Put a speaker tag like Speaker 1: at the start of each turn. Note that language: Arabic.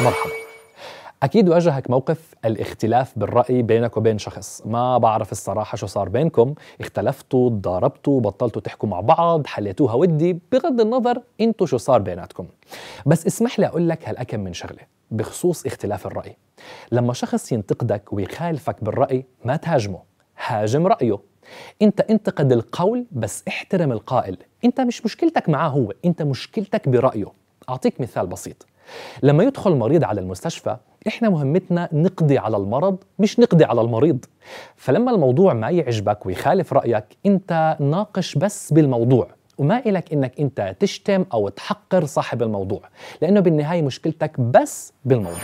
Speaker 1: مرحبا أكيد واجهك موقف الاختلاف بالرأي بينك وبين شخص ما بعرف الصراحة شو صار بينكم اختلفتوا تضاربتوا بطلتوا تحكوا مع بعض حليتوها ودي بغض النظر انتو شو صار بيناتكم بس اسمح لي أقول لك هالأكم من شغلة بخصوص اختلاف الرأي لما شخص ينتقدك ويخالفك بالرأي ما تهاجمه هاجم رأيه انت انتقد القول بس احترم القائل انت مش مشكلتك معاه هو انت مشكلتك برأيه أعطيك مثال بسيط لما يدخل مريض على المستشفى احنا مهمتنا نقضي على المرض مش نقضي على المريض فلما الموضوع ما يعجبك ويخالف رايك انت ناقش بس بالموضوع وما إلك إنك أنت تشتم أو تحقر صاحب الموضوع لأنه بالنهاية مشكلتك بس بالموضوع